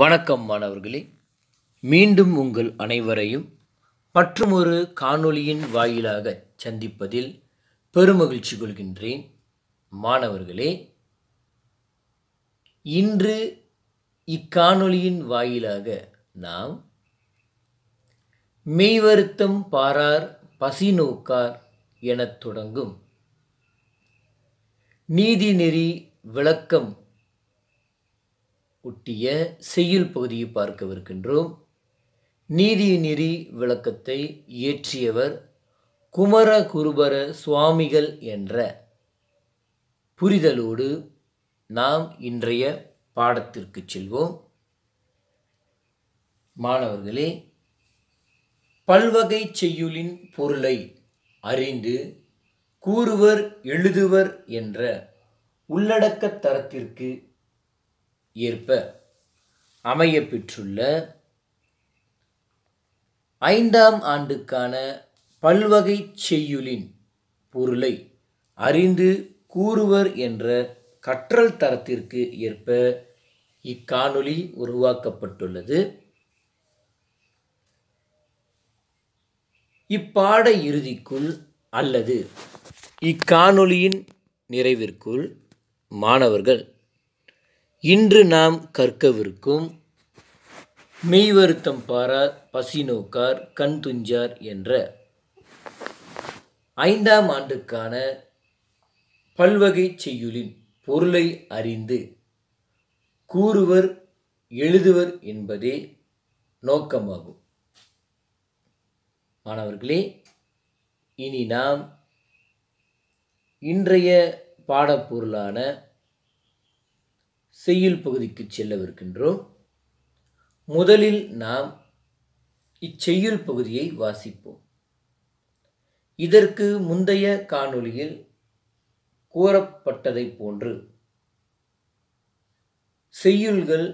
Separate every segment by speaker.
Speaker 1: வணக்கம் மாணவர்களே மீண்டும் உங்கள் அனைவரையும் மற்றுமொரு காணொளியின் வாயிலாக சந்திப்பதில் பெருமகிழ்ச்சி கொள்கின்றேன் மாணவர்களே இன்று இக்காணொலியின் வாயிலாக நாம் மெய்வருத்தம் பாரார் பசி நோக்கார் எனத் தொடங்கும் நீதிநெறி விளக்கம் ஒட்டிய செய்யுள் பகுதியை பார்க்கவிருக்கின்றோம் நீதி நெறி விளக்கத்தை இயற்றியவர் குமர குருபர சுவாமிகள் என்ற புரிதலோடு நாம் இன்றைய பாடத்திற்கு செல்வோம் மாணவர்களே பல்வகை செய்யுளின் பொருளை அறிந்து கூறுவர் எழுதுவர் என்ற உள்ளடக்க தரத்திற்கு ஏற்ப அமைய பெற்றுள்ள ஐந்தாம் ஆண்டுக்கான பல்வகை செய்யுளின் பொருளை அறிந்து கூறுவர் என்ற கற்றல் தரத்திற்கு ஏற்ப இக்காணொளி உருவாக்கப்பட்டுள்ளது இப்பாட இறுதிக்குள் அல்லது இக்காணொளியின் நிறைவிற்குள் மாணவர்கள் இன்று நாம் கற்கவிருக்கும் மெய் வருத்தம் பாரார் நோக்கார் கண் துஞ்சார் என்ற ஐந்தாம் ஆண்டுக்கான பல்வகை செய்யுளின் பொருளை அறிந்து கூறுவர் எழுதுவர் என்பதே நோக்கமாகும் மாணவர்களே இனி நாம் இன்றைய பாடப்பொருளான செய்யுள் பகுதிக்கு செல்லவிருக்கின்றோம் முதலில் நாம் இச்செய்யுள் பகுதியை வாசிப்போம் இதற்கு முந்தைய காணொளியில் கூறப்பட்டதை போன்று செய்யுள்கள்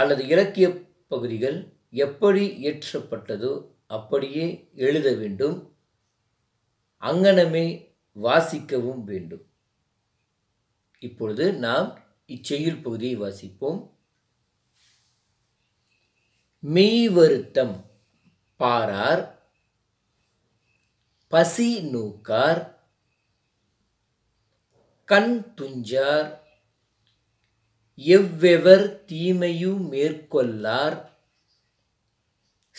Speaker 1: அல்லது இலக்கிய பகுதிகள் எப்படி இயற்றப்பட்டதோ அப்படியே எழுத வேண்டும் அங்கனமே வாசிக்கவும் வேண்டும் இப்பொழுது நாம் இச்செயல் பகுதியை வாசிப்போம் மெய் வருத்தம் பாரார் பசி நூக்கார் கண் துஞ்சார் எவ்வெவர் தீமையு மேற்கொள்ளார்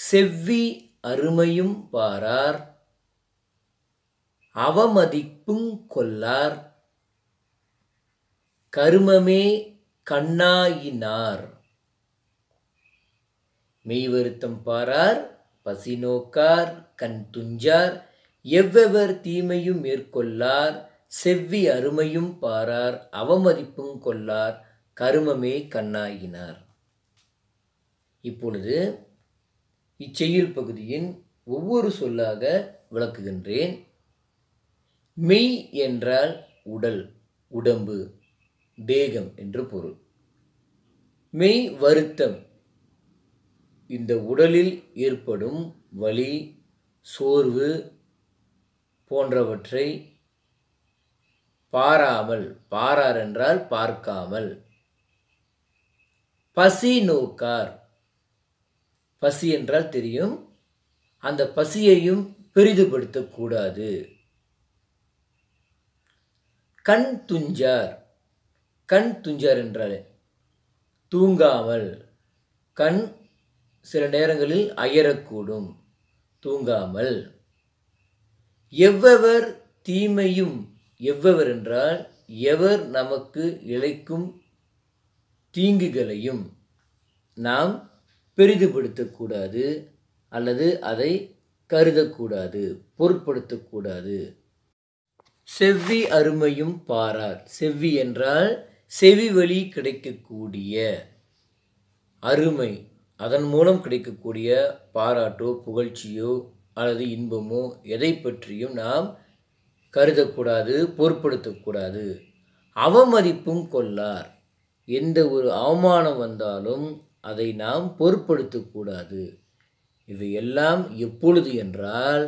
Speaker 1: செவ்வி அருமையும் பாரார் அவமதிப்பும் கொள்ளார் கருமமே கண்ணாயினார் மெய் வருத்தம் பாரார் பசி நோக்கார் கண் துஞ்சார் எவ்வெவர் தீமையும் மேற்கொள்ளார் செவ்வி அருமையும் பாரார் அவமதிப்பும் கொள்ளார் கருமமே கண்ணாயினார் இப்பொழுது இச்செயல் பகுதியின் ஒவ்வொரு சொல்லாக விளக்குகின்றேன் மெய் என்றால் உடல் உடம்பு தேகம் என்று பொருள் மெய் வருத்தம் இந்த உடலில் ஏற்படும் வலி சோர்வு போன்றவற்றை பாராமல் பாரார் என்றால் பார்க்காமல் பசி நோக்கார் பசி என்றால் தெரியும் அந்த பசியையும் பெரிதுபடுத்தக்கூடாது கண் துஞ்சார் கண் துஞ்சார் என்றால் தூங்காமல் கண் சில நேரங்களில் அயரக்கூடும் தூங்காமல் எவ்வவர் தீமையும் எவ்வவர் என்றால் எவர் நமக்கு இழைக்கும் தீங்குகளையும் நாம் பெரிதுபடுத்தக்கூடாது அல்லது அதை கருதக்கூடாது பொருட்படுத்தக்கூடாது செவ்வி அருமையும் பாரார் செவ்வி என்றால் செவி வழி கிடைக்கக்கூடிய அருமை அதன் மூலம் கிடைக்கக்கூடிய பாராட்டோ புகழ்ச்சியோ அல்லது இன்பமோ எதை பற்றியும் நாம் கருதக்கூடாது பொருட்படுத்தக்கூடாது அவமதிப்பும் கொள்ளார் எந்த ஒரு அவமானம் வந்தாலும் அதை நாம் பொருட்படுத்தக்கூடாது இவையெல்லாம் எப்பொழுது என்றால்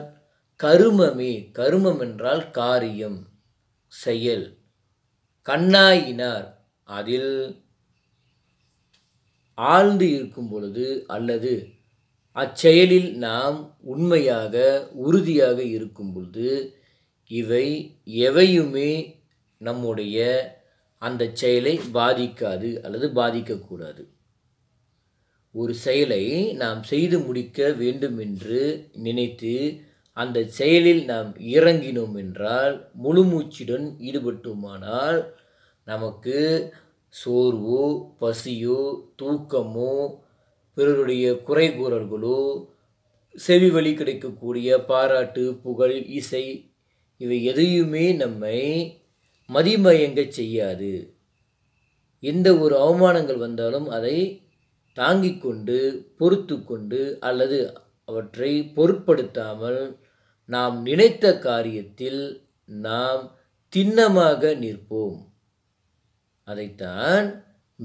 Speaker 1: கருமமே கருமம் என்றால் காரியம் செயல் கண்ணாயினார் அதில் ஆழ்ந்து இருக்கும் பொழுது அல்லது அச்செயலில் நாம் உண்மையாக உறுதியாக இருக்கும் பொழுது இவை எவையுமே நம்முடைய அந்த செயலை பாதிக்காது அல்லது பாதிக்கக்கூடாது ஒரு செயலை நாம் செய்து முடிக்க வேண்டும் என்று நினைத்து அந்த செயலில் நாம் இறங்கினோம் என்றால் முழுமூச்சுடன் ஈடுபட்டுமானால் நமக்கு சோர்வோ பசியோ தூக்கமோ பிறருடைய குறை கூறல்களோ செவி வழி கிடைக்கக்கூடிய பாராட்டு புகழ் இசை இவை எதையுமே நம்மை மதிமயங்க செய்யாது எந்த ஒரு அவமானங்கள் வந்தாலும் அதை தாங்கிக் கொண்டு பொறுத்து கொண்டு அல்லது அவற்றை பொருட்படுத்தாமல் நாம் நினைத்த காரியத்தில் நாம் திண்ணமாக நிற்போம் அதைத்தான்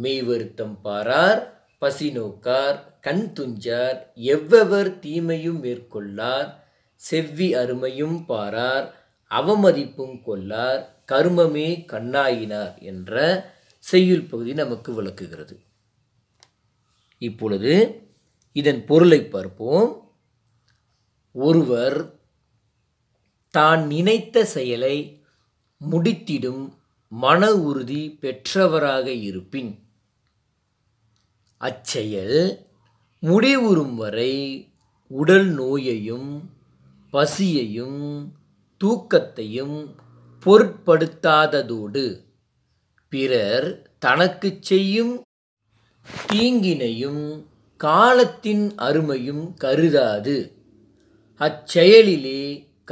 Speaker 1: மெய் வருத்தம் பாரார் பசி நோக்கார் கண் துஞ்சார் எவ்வவர் தீமையும் மேற்கொள்ளார் செவ்வி அருமையும் பாரார் அவமதிப்பும் கொள்ளார் கருமமே கண்ணாயினார் என்ற செய்யுள் பகுதி நமக்கு விளக்குகிறது இப்பொழுது இதன் பொருளை பார்ப்போம் ஒருவர் தான் நினைத்த செயலை முடித்திடும் மன உறுதி பெற்றவராக இருப்பின் அச்செயல் முடிவுறும் வரை உடல் நோயையும் பசியையும் தூக்கத்தையும் பொருட்படுத்தாததோடு பிறர் தனக்கு செய்யும் தீங்கினையும் காலத்தின் அருமையும் கருதாது அச்செயலிலே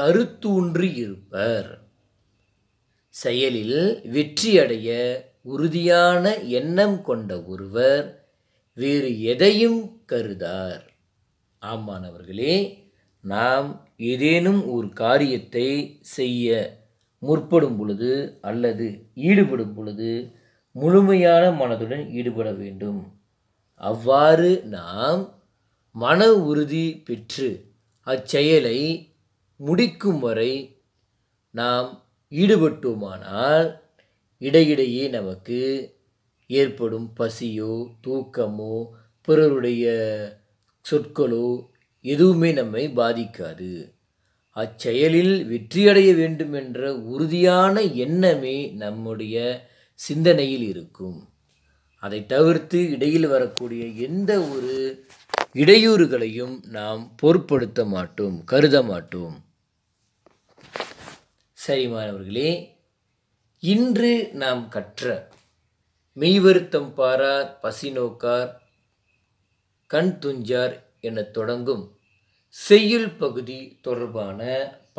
Speaker 1: கருத்தூன்றியிருப்பர் செயலில் வெற்றியடைய உறுதியான எண்ணம் கொண்ட ஒருவர் வேறு எதையும் கருதார் ஆமானவர்களே நாம் ஏதேனும் ஒரு காரியத்தை செய்ய முற்படும் பொழுது அல்லது ஈடுபடும் பொழுது முழுமையான மனதுடன் ஈடுபட வேண்டும் அவ்வாறு நாம் மன உறுதி பெற்று அச்செயலை முடிக்கும் வரை நாம் ஈடுபட்டுமானால் இடையிடையே நமக்கு ஏற்படும் பசியோ தூக்கமோ பிறருடைய சொற்களோ எதுவுமே நம்மை பாதிக்காது அச்செயலில் வெற்றியடைய வேண்டும் என்ற உறுதியான எண்ணமே நம்முடைய சிந்தனையில் இருக்கும் அதை தவிர்த்து இடையில் வரக்கூடிய எந்த ஒரு இடையூறுகளையும் நாம் பொருட்படுத்த மாட்டோம் கருத மாட்டோம் சரி மாணவர்களே இன்று நாம் கற்ற மெய்வருத்தம் பாரார் நோக்கார் கண் துஞ்சார் என தொடங்கும் செய்யுள் பகுதி தொடர்பான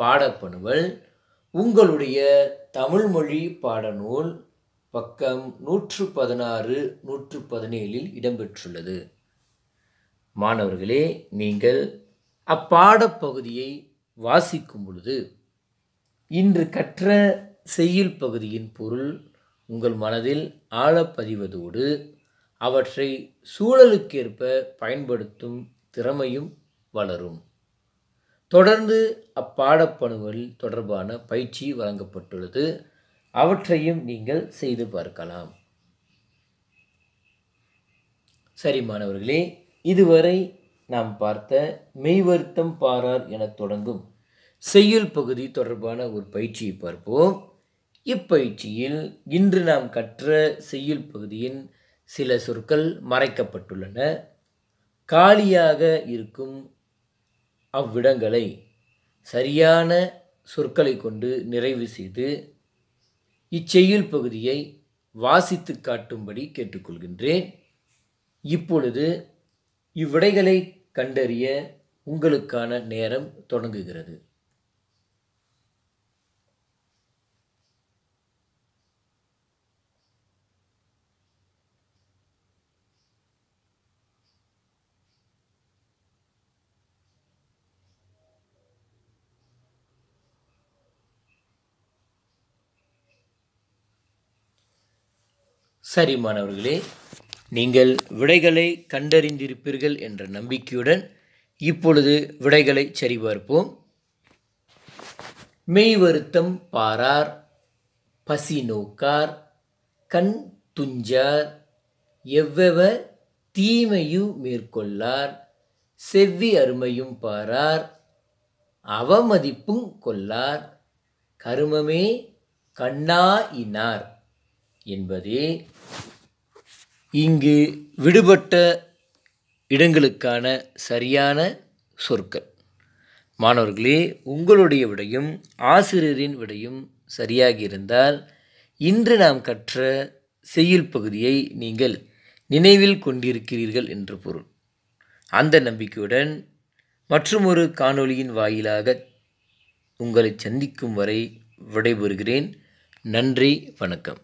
Speaker 1: பாடப்பணுவல் உங்களுடைய தமிழ்மொழி பாடநூல் பக்கம் நூற்று பதினாறு நூற்று பதினேழில் இடம்பெற்றுள்ளது மாணவர்களே நீங்கள் அப்பாடப்பகுதியை வாசிக்கும் பொழுது இன்று கற்ற செய்யுள் பகுதியின் பொருள் உங்கள் மனதில் ஆழப்பதிவதோடு அவற்றை சூழலுக்கேற்ப பயன்படுத்தும் திறமையும் வளரும் தொடர்ந்து அப்பாடப்பணுவல் தொடர்பான பயிற்சி வழங்கப்பட்டுள்ளது அவற்றையும் நீங்கள் செய்து பார்க்கலாம் சரி மாணவர்களே இதுவரை நாம் பார்த்த மெய்வருத்தம் பாரார் என தொடங்கும் செய்யுள் பகுதி தொடர்பான ஒரு பயிற்சியை பார்ப்போம் இப்பயிற்சியில் இன்று நாம் கற்ற செய்யுள் பகுதியின் சில சொற்கள் மறைக்கப்பட்டுள்ளன காலியாக இருக்கும் அவ்விடங்களை சரியான சொற்களை கொண்டு நிறைவு செய்து இச்செய்யுள் பகுதியை வாசித்து காட்டும்படி கேட்டுக்கொள்கின்றேன் இப்பொழுது இவ்விடைகளை கண்டறிய உங்களுக்கான நேரம் தொடங்குகிறது சரி மாணவர்களே நீங்கள் விடைகளை கண்டறிந்திருப்பீர்கள் என்ற நம்பிக்கையுடன் இப்பொழுது விடைகளை சரிபார்ப்போம் மெய் வருத்தம் பாரார் பசி நோக்கார் கண் துஞ்சார் எவ்வெவ தீமையு மேற்கொள்ளார் செவ்வி அருமையும் பாரார் அவமதிப்பும் கொள்ளார் கருமமே கண்ணா இனார் என்பதே இங்கு விடுபட்ட இடங்களுக்கான சரியான சொற்கள் மாணவர்களே உங்களுடைய விடையும் ஆசிரியரின் விடையும் சரியாக இருந்தால் இன்று நாம் கற்ற செய்யுள் பகுதியை நீங்கள் நினைவில் கொண்டிருக்கிறீர்கள் என்று பொருள் அந்த நம்பிக்கையுடன் மற்றுமொரு காணொளியின் வாயிலாக உங்களை சந்திக்கும் வரை விடைபெறுகிறேன் நன்றி வணக்கம்